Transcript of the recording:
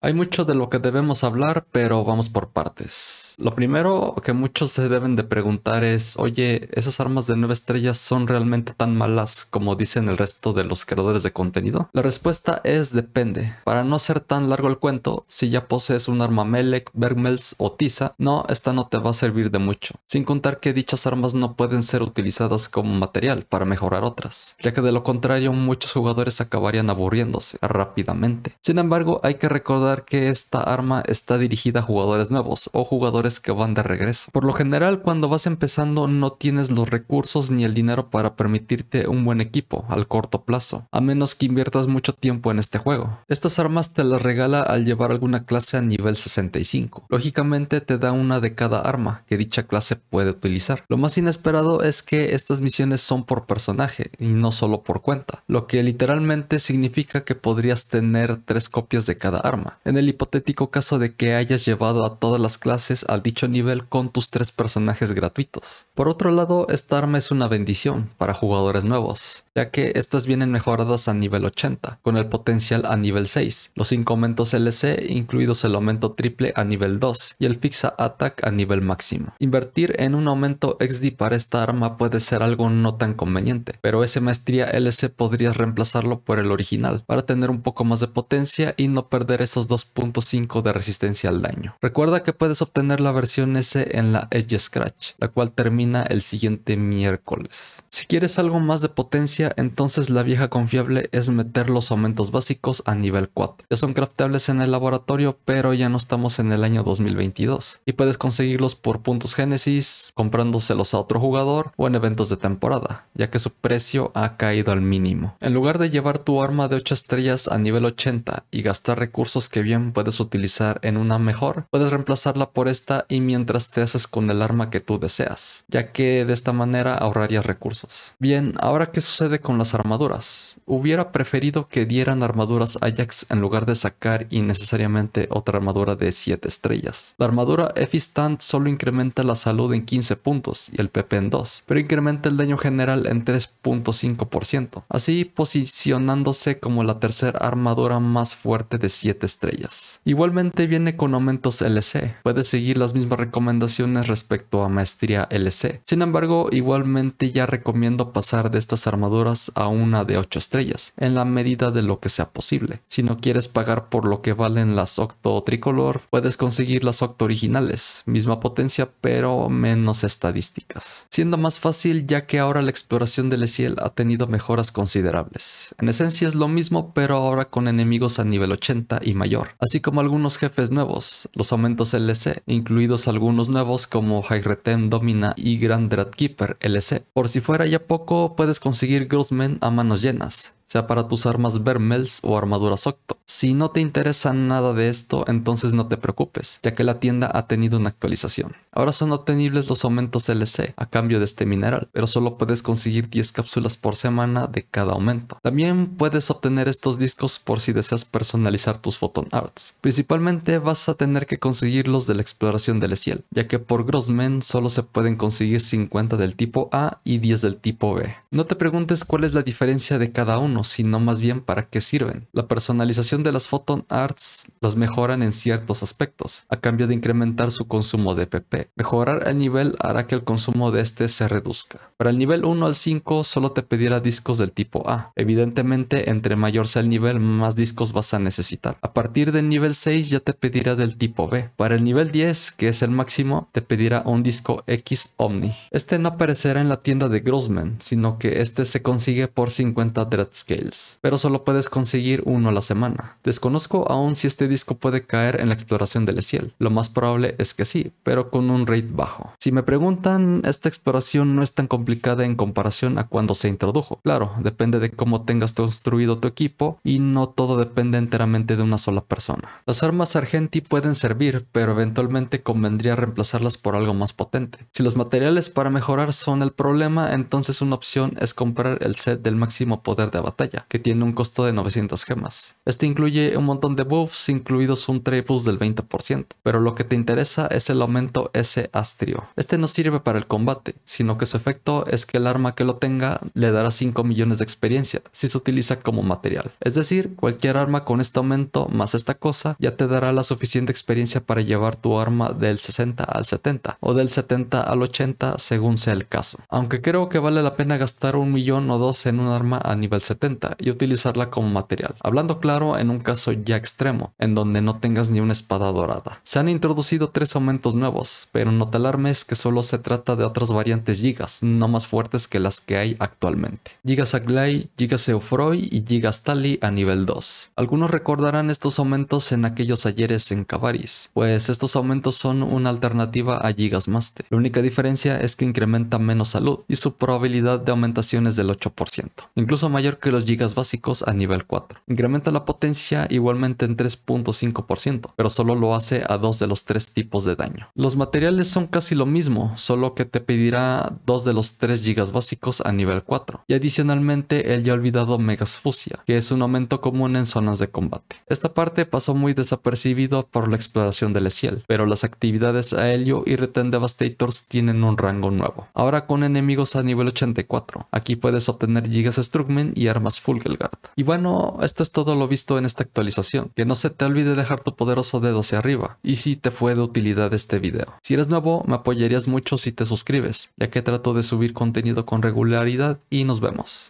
Hay mucho de lo que debemos hablar, pero vamos por partes. Lo primero que muchos se deben de preguntar es, oye, ¿esas armas de 9 estrellas son realmente tan malas como dicen el resto de los creadores de contenido? La respuesta es depende. Para no ser tan largo el cuento, si ya posees un arma Melek, Bergmels o Tiza, no, esta no te va a servir de mucho. Sin contar que dichas armas no pueden ser utilizadas como material para mejorar otras, ya que de lo contrario muchos jugadores acabarían aburriéndose rápidamente. Sin embargo, hay que recordar que esta arma está dirigida a jugadores nuevos o jugadores que van de regreso. Por lo general, cuando vas empezando no tienes los recursos ni el dinero para permitirte un buen equipo al corto plazo, a menos que inviertas mucho tiempo en este juego. Estas armas te las regala al llevar alguna clase a nivel 65. Lógicamente te da una de cada arma que dicha clase puede utilizar. Lo más inesperado es que estas misiones son por personaje y no solo por cuenta, lo que literalmente significa que podrías tener tres copias de cada arma. En el hipotético caso de que hayas llevado a todas las clases a dicho nivel con tus tres personajes gratuitos. Por otro lado, esta arma es una bendición para jugadores nuevos, ya que estas vienen mejoradas a nivel 80, con el potencial a nivel 6, los 5 aumentos LC, incluidos el aumento triple a nivel 2 y el fixa attack a nivel máximo. Invertir en un aumento XD para esta arma puede ser algo no tan conveniente, pero ese maestría LC podrías reemplazarlo por el original, para tener un poco más de potencia y no perder esos 2.5 de resistencia al daño. Recuerda que puedes obtener la versión S en la Edge Scratch, la cual termina el siguiente miércoles. ¿Quieres algo más de potencia? Entonces la vieja confiable es meter los aumentos básicos a nivel 4. Ya son craftables en el laboratorio, pero ya no estamos en el año 2022. Y puedes conseguirlos por puntos Génesis, comprándoselos a otro jugador o en eventos de temporada, ya que su precio ha caído al mínimo. En lugar de llevar tu arma de 8 estrellas a nivel 80 y gastar recursos que bien puedes utilizar en una mejor, puedes reemplazarla por esta y mientras te haces con el arma que tú deseas, ya que de esta manera ahorrarías recursos. Bien, ahora qué sucede con las armaduras. Hubiera preferido que dieran armaduras Ajax en lugar de sacar innecesariamente otra armadura de 7 estrellas. La armadura Efistant solo incrementa la salud en 15 puntos y el PP en 2, pero incrementa el daño general en 3.5%, así posicionándose como la tercera armadura más fuerte de 7 estrellas. Igualmente viene con aumentos LC. Puedes seguir las mismas recomendaciones respecto a maestría LC. Sin embargo, igualmente ya recomiendo pasar de estas armaduras a una de 8 estrellas, en la medida de lo que sea posible. Si no quieres pagar por lo que valen las Octo Tricolor, puedes conseguir las Octo originales, misma potencia pero menos estadísticas. Siendo más fácil ya que ahora la exploración del Esiel ha tenido mejoras considerables. En esencia es lo mismo pero ahora con enemigos a nivel 80 y mayor, así como algunos jefes nuevos, los aumentos LC, incluidos algunos nuevos como Hyretem Domina y Grand Dreadkeeper LC. Por si fuera ya poco, puedes conseguir Grossman a manos llenas sea para tus armas Vermels o armaduras Octo. Si no te interesa nada de esto, entonces no te preocupes, ya que la tienda ha tenido una actualización. Ahora son obtenibles los aumentos LC a cambio de este mineral, pero solo puedes conseguir 10 cápsulas por semana de cada aumento. También puedes obtener estos discos por si deseas personalizar tus Photon Arts. Principalmente vas a tener que conseguirlos de la exploración del cielo, ya que por Grossman solo se pueden conseguir 50 del tipo A y 10 del tipo B. No te preguntes cuál es la diferencia de cada uno, sino más bien para qué sirven. La personalización de las Photon Arts las mejoran en ciertos aspectos, a cambio de incrementar su consumo de PP. Mejorar el nivel hará que el consumo de este se reduzca. Para el nivel 1 al 5 solo te pedirá discos del tipo A. Evidentemente, entre mayor sea el nivel, más discos vas a necesitar. A partir del nivel 6 ya te pedirá del tipo B. Para el nivel 10, que es el máximo, te pedirá un disco X Omni. Este no aparecerá en la tienda de Grossman, sino que este se consigue por 50 dread scales, pero solo puedes conseguir uno a la semana. Desconozco aún si este disco puede caer en la exploración del Esiel, lo más probable es que sí, pero con un rate bajo. Si me preguntan, esta exploración no es tan complicada en comparación a cuando se introdujo. Claro, depende de cómo tengas construido tu equipo y no todo depende enteramente de una sola persona. Las armas Argenti pueden servir, pero eventualmente convendría reemplazarlas por algo más potente. Si los materiales para mejorar son el problema, entonces una opción es comprar el set del máximo poder de batalla, que tiene un costo de 900 gemas. Este incluye un montón de buffs, incluidos un plus del 20%, pero lo que te interesa es el aumento S Astrio. Este no sirve para el combate, sino que su efecto es que el arma que lo tenga le dará 5 millones de experiencia si se utiliza como material. Es decir, cualquier arma con este aumento más esta cosa ya te dará la suficiente experiencia para llevar tu arma del 60 al 70 o del 70 al 80 según sea el caso. Aunque creo que vale la pena gastar un millón o dos en un arma a nivel 70 y utilizarla como material. Hablando claro, en un caso ya extremo, en donde no tengas ni una espada dorada. Se han introducido tres aumentos nuevos, pero no te alarmes que solo se trata de otras variantes gigas, no más fuertes que las que hay actualmente. Gigas Aglai, Gigas Eufroy y Gigas Tali a nivel 2. Algunos recordarán estos aumentos en aquellos ayeres en Cavaris, pues estos aumentos son una alternativa a Gigas Master. La única diferencia es que incrementa menos salud y su probabilidad de aumentar del 8%, incluso mayor que los gigas básicos a nivel 4. Incrementa la potencia igualmente en 3.5%, pero solo lo hace a dos de los 3 tipos de daño. Los materiales son casi lo mismo, solo que te pedirá dos de los 3 gigas básicos a nivel 4. Y adicionalmente el ya olvidado Megas que es un aumento común en zonas de combate. Esta parte pasó muy desapercibido por la exploración del Esiel, pero las actividades a y Return Devastators tienen un rango nuevo. Ahora con enemigos a nivel 84 Aquí puedes obtener gigas Strugman y armas Fulgelgard. Y bueno, esto es todo lo visto en esta actualización. Que no se te olvide dejar tu poderoso dedo hacia arriba. Y si te fue de utilidad este video. Si eres nuevo, me apoyarías mucho si te suscribes, ya que trato de subir contenido con regularidad y nos vemos.